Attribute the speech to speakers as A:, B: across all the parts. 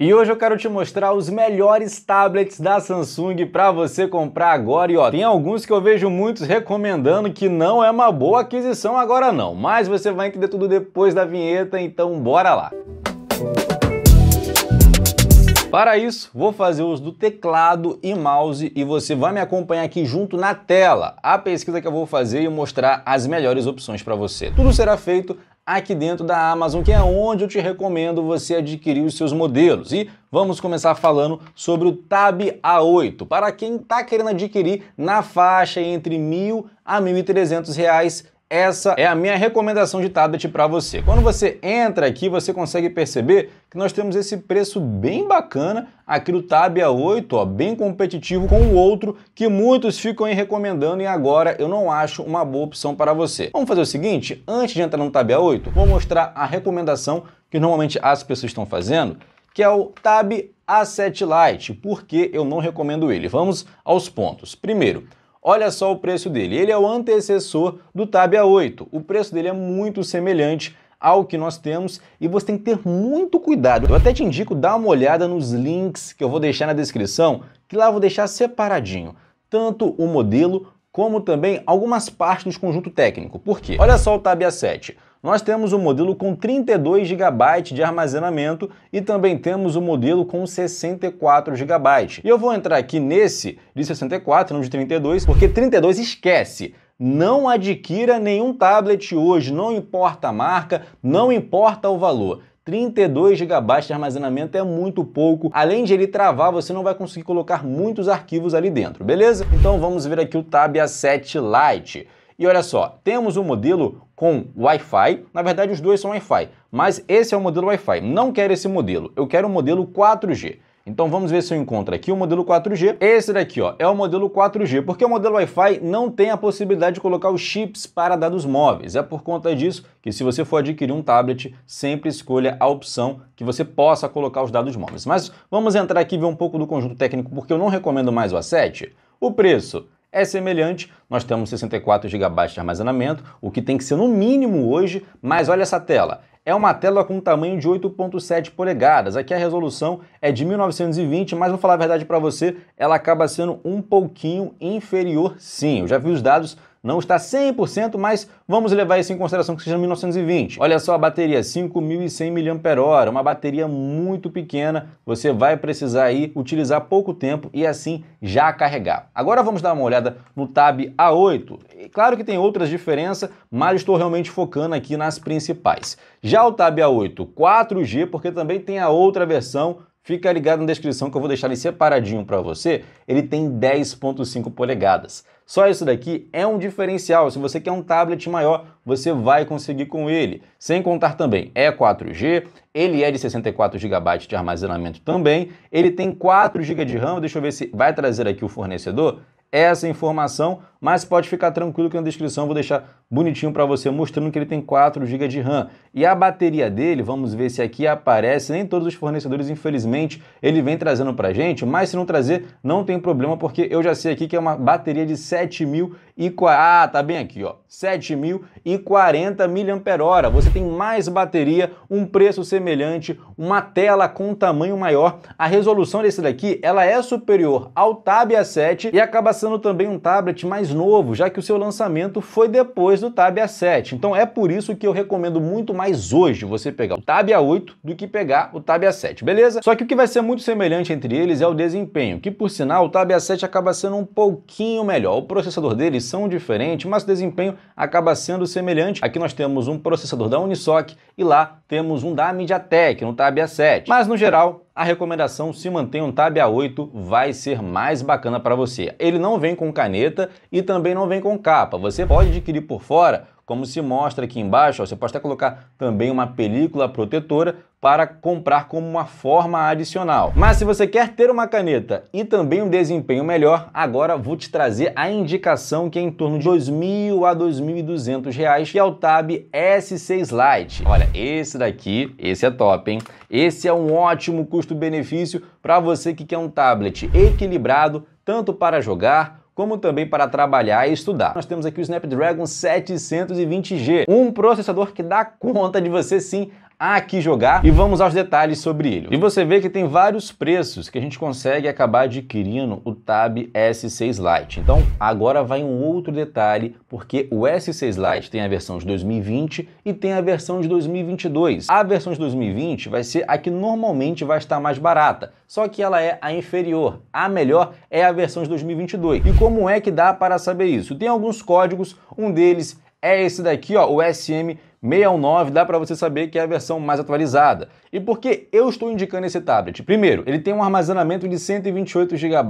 A: E hoje eu quero te mostrar os melhores tablets da Samsung para você comprar agora. E ó, tem alguns que eu vejo muitos recomendando que não é uma boa aquisição agora não, mas você vai entender tudo depois da vinheta, então bora lá. Para isso, vou fazer uso do teclado e mouse e você vai me acompanhar aqui junto na tela a pesquisa que eu vou fazer e mostrar as melhores opções para você. Tudo será feito aqui dentro da Amazon, que é onde eu te recomendo você adquirir os seus modelos. E vamos começar falando sobre o Tab A8. Para quem está querendo adquirir na faixa entre mil a R$ 1.300, essa é a minha recomendação de tablet para você. Quando você entra aqui, você consegue perceber que nós temos esse preço bem bacana aqui do Tab A8, é ó, bem competitivo com o outro que muitos ficam aí recomendando e agora eu não acho uma boa opção para você. Vamos fazer o seguinte, antes de entrar no Tab A8, vou mostrar a recomendação que normalmente as pessoas estão fazendo, que é o Tab A7 Lite, porque eu não recomendo ele. Vamos aos pontos. Primeiro, Olha só o preço dele. Ele é o antecessor do Tab A8. O preço dele é muito semelhante ao que nós temos e você tem que ter muito cuidado. Eu até te indico dar uma olhada nos links que eu vou deixar na descrição, que lá eu vou deixar separadinho, tanto o modelo como também algumas partes do conjunto técnico. Por quê? Olha só o Tab A7. Nós temos o um modelo com 32 GB de armazenamento e também temos o um modelo com 64 GB. E eu vou entrar aqui nesse de 64, não de 32, porque 32 esquece. Não adquira nenhum tablet hoje, não importa a marca, não importa o valor. 32 GB de armazenamento é muito pouco. Além de ele travar, você não vai conseguir colocar muitos arquivos ali dentro, beleza? Então vamos ver aqui o Tab A7 Lite. E olha só, temos um modelo com Wi-Fi, na verdade os dois são Wi-Fi, mas esse é o modelo Wi-Fi, não quero esse modelo, eu quero o um modelo 4G. Então vamos ver se eu encontro aqui o modelo 4G. Esse daqui ó, é o modelo 4G, porque o modelo Wi-Fi não tem a possibilidade de colocar os chips para dados móveis. É por conta disso que se você for adquirir um tablet, sempre escolha a opção que você possa colocar os dados móveis. Mas vamos entrar aqui e ver um pouco do conjunto técnico, porque eu não recomendo mais o A7. O preço é semelhante, nós temos 64 GB de armazenamento, o que tem que ser no mínimo hoje, mas olha essa tela. É uma tela com tamanho de 8.7 polegadas. Aqui a resolução é de 1920, mas vou falar a verdade para você, ela acaba sendo um pouquinho inferior sim. Eu já vi os dados não está 100%, mas vamos levar isso em consideração que seja 1920. Olha só a bateria, 5.100 mAh, uma bateria muito pequena, você vai precisar aí utilizar pouco tempo e assim já carregar. Agora vamos dar uma olhada no Tab A8. E claro que tem outras diferenças, mas estou realmente focando aqui nas principais. Já o Tab A8 4G, porque também tem a outra versão Fica ligado na descrição que eu vou deixar ele separadinho para você. Ele tem 10.5 polegadas. Só isso daqui é um diferencial. Se você quer um tablet maior, você vai conseguir com ele. Sem contar também, é 4G, ele é de 64 GB de armazenamento também, ele tem 4 GB de RAM, deixa eu ver se vai trazer aqui o fornecedor essa informação mas pode ficar tranquilo que na descrição eu vou deixar bonitinho para você, mostrando que ele tem 4 GB de RAM. E a bateria dele, vamos ver se aqui aparece, nem todos os fornecedores, infelizmente, ele vem trazendo para gente, mas se não trazer, não tem problema, porque eu já sei aqui que é uma bateria de e ah, tá bem aqui, ó, 7.040 mAh. Você tem mais bateria, um preço semelhante, uma tela com tamanho maior. A resolução desse daqui, ela é superior ao Tab A7 e acaba sendo também um tablet mais novo, já que o seu lançamento foi depois do Tab A7. Então é por isso que eu recomendo muito mais hoje você pegar o Tab A8 do que pegar o Tab A7, beleza? Só que o que vai ser muito semelhante entre eles é o desempenho, que por sinal o Tab A7 acaba sendo um pouquinho melhor. O processador deles são diferentes, mas o desempenho acaba sendo semelhante. Aqui nós temos um processador da Unisoc e lá temos um da MediaTek, no Tab A7. Mas no geral, a recomendação se mantém um Tab A8 vai ser mais bacana para você. Ele não vem com caneta e também não vem com capa. Você pode adquirir por fora como se mostra aqui embaixo, ó, você pode até colocar também uma película protetora para comprar como uma forma adicional. Mas se você quer ter uma caneta e também um desempenho melhor, agora vou te trazer a indicação que é em torno de R$ 2.000 a R$ 2.200, reais, que é o Tab S6 Lite. Olha, esse daqui, esse é top, hein? Esse é um ótimo custo-benefício para você que quer um tablet equilibrado, tanto para jogar como também para trabalhar e estudar. Nós temos aqui o Snapdragon 720G, um processador que dá conta de você sim a que jogar e vamos aos detalhes sobre ele. E você vê que tem vários preços que a gente consegue acabar adquirindo o Tab S6 Lite. Então agora vai um outro detalhe, porque o S6 Lite tem a versão de 2020 e tem a versão de 2022. A versão de 2020 vai ser a que normalmente vai estar mais barata, só que ela é a inferior. A melhor é a versão de 2022. E como é que dá para saber isso? Tem alguns códigos, um deles é esse daqui, ó, o sm 69, dá para você saber que é a versão mais atualizada. E por que eu estou indicando esse tablet? Primeiro, ele tem um armazenamento de 128 GB,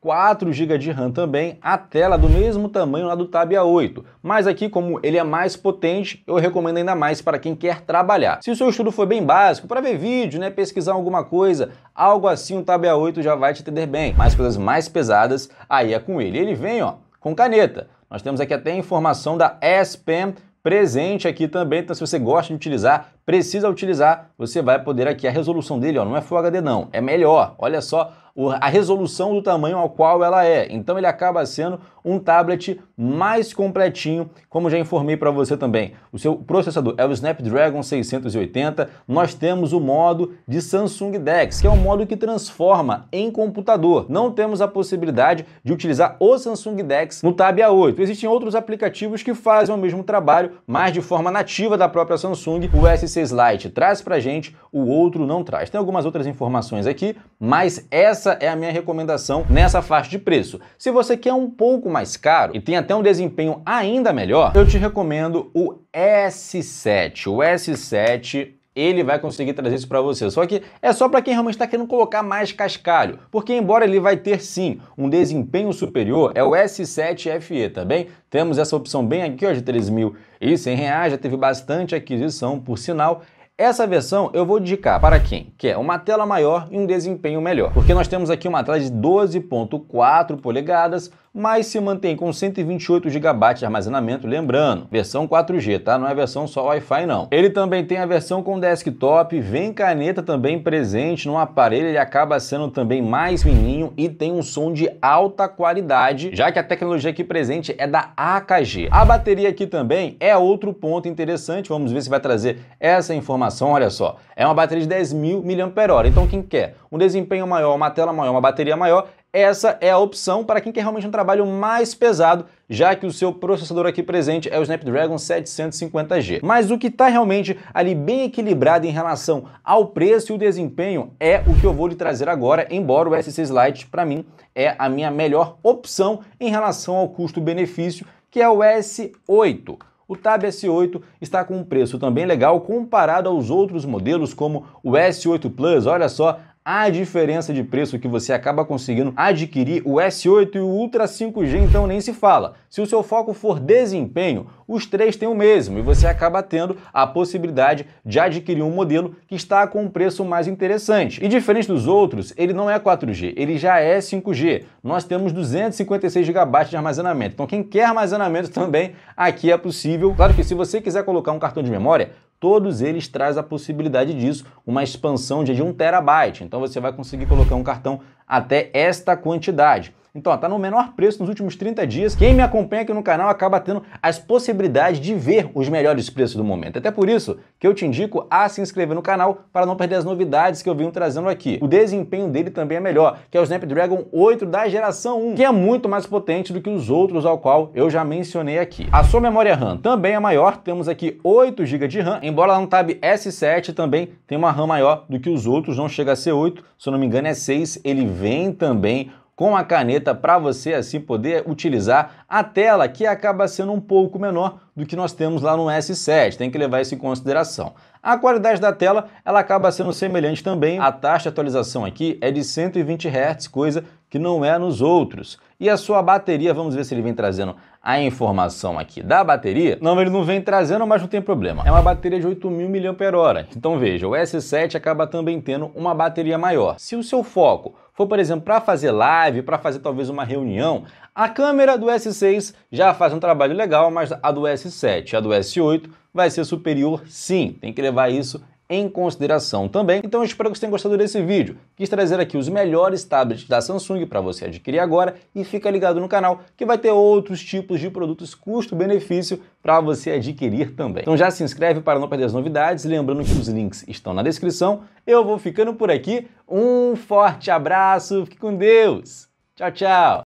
A: 4 GB de RAM também, a tela do mesmo tamanho lá do Tab A8. Mas aqui, como ele é mais potente, eu recomendo ainda mais para quem quer trabalhar. Se o seu estudo for bem básico, para ver vídeo, né, pesquisar alguma coisa, algo assim, o Tab A8 já vai te atender bem. Mas coisas mais pesadas, aí é com ele. Ele vem, ó, com caneta. Nós temos aqui até informação da SPAM presente aqui também. Então, se você gosta de utilizar precisa utilizar, você vai poder aqui, a resolução dele ó, não é Full HD não, é melhor, olha só a resolução do tamanho ao qual ela é. Então ele acaba sendo um tablet mais completinho, como já informei para você também. O seu processador é o Snapdragon 680. Nós temos o modo de Samsung DeX, que é um modo que transforma em computador. Não temos a possibilidade de utilizar o Samsung DeX no Tab A8. Existem outros aplicativos que fazem o mesmo trabalho, mas de forma nativa da própria Samsung. O SC slide traz para gente, o outro não traz. Tem algumas outras informações aqui, mas essa é a minha recomendação nessa faixa de preço. Se você quer um pouco mais caro e tem até um desempenho ainda melhor, eu te recomendo o S7. O S7 ele vai conseguir trazer isso para você. Só que é só para quem realmente está querendo colocar mais cascalho, porque embora ele vai ter sim um desempenho superior, é o S7 FE, tá bem? Temos essa opção bem aqui, ó, de R$ reais já teve bastante aquisição, por sinal, essa versão eu vou indicar para quem quer é uma tela maior e um desempenho melhor, porque nós temos aqui uma tela de 12.4 polegadas, mas se mantém com 128 GB de armazenamento, lembrando, versão 4G, tá? Não é versão só Wi-Fi não. Ele também tem a versão com desktop, vem caneta também presente no aparelho, ele acaba sendo também mais fininho e tem um som de alta qualidade, já que a tecnologia aqui presente é da AKG. A bateria aqui também é outro ponto interessante, vamos ver se vai trazer essa informação informação, olha só, é uma bateria de 10.000 mAh. Então quem quer um desempenho maior, uma tela maior, uma bateria maior, essa é a opção para quem quer realmente um trabalho mais pesado, já que o seu processador aqui presente é o Snapdragon 750G. Mas o que está realmente ali bem equilibrado em relação ao preço e o desempenho é o que eu vou lhe trazer agora, embora o S6 Lite, para mim, é a minha melhor opção em relação ao custo-benefício, que é o S8. O Tab S8 está com um preço também legal comparado aos outros modelos como o S8 Plus, olha só, a diferença de preço que você acaba conseguindo adquirir o S8 e o Ultra 5G, então nem se fala. Se o seu foco for desempenho, os três têm o mesmo e você acaba tendo a possibilidade de adquirir um modelo que está com um preço mais interessante. E diferente dos outros, ele não é 4G, ele já é 5G. Nós temos 256 GB de armazenamento, então quem quer armazenamento também aqui é possível. Claro que se você quiser colocar um cartão de memória, todos eles traz a possibilidade disso, uma expansão de 1 terabyte. Então você vai conseguir colocar um cartão até esta quantidade. Então, ó, tá no menor preço nos últimos 30 dias. Quem me acompanha aqui no canal acaba tendo as possibilidades de ver os melhores preços do momento. Até por isso que eu te indico a se inscrever no canal para não perder as novidades que eu venho trazendo aqui. O desempenho dele também é melhor, que é o Snapdragon 8 da geração 1, que é muito mais potente do que os outros ao qual eu já mencionei aqui. A sua memória RAM também é maior, temos aqui 8 GB de RAM, embora lá no Tab S7 também tem uma RAM maior do que os outros, não chega a ser 8, se eu não me engano é 6, ele vem também com a caneta para você assim poder utilizar a tela que acaba sendo um pouco menor do que nós temos lá no S7, tem que levar isso em consideração. A qualidade da tela, ela acaba sendo semelhante também. A taxa de atualização aqui é de 120 Hz, coisa que não é nos outros. E a sua bateria, vamos ver se ele vem trazendo a informação aqui da bateria, não, ele não vem trazendo, mas não tem problema. É uma bateria de 8.000 mAh. Então veja, o S7 acaba também tendo uma bateria maior. Se o seu foco for, por exemplo, para fazer live, para fazer talvez uma reunião, a câmera do S6 já faz um trabalho legal, mas a do S7, a do S8 vai ser superior sim. Tem que levar isso em consideração também. Então eu espero que você tenha gostado desse vídeo. Quis trazer aqui os melhores tablets da Samsung para você adquirir agora e fica ligado no canal que vai ter outros tipos de produtos custo-benefício para você adquirir também. Então já se inscreve para não perder as novidades, lembrando que os links estão na descrição. Eu vou ficando por aqui. Um forte abraço, fique com Deus. Tchau, tchau.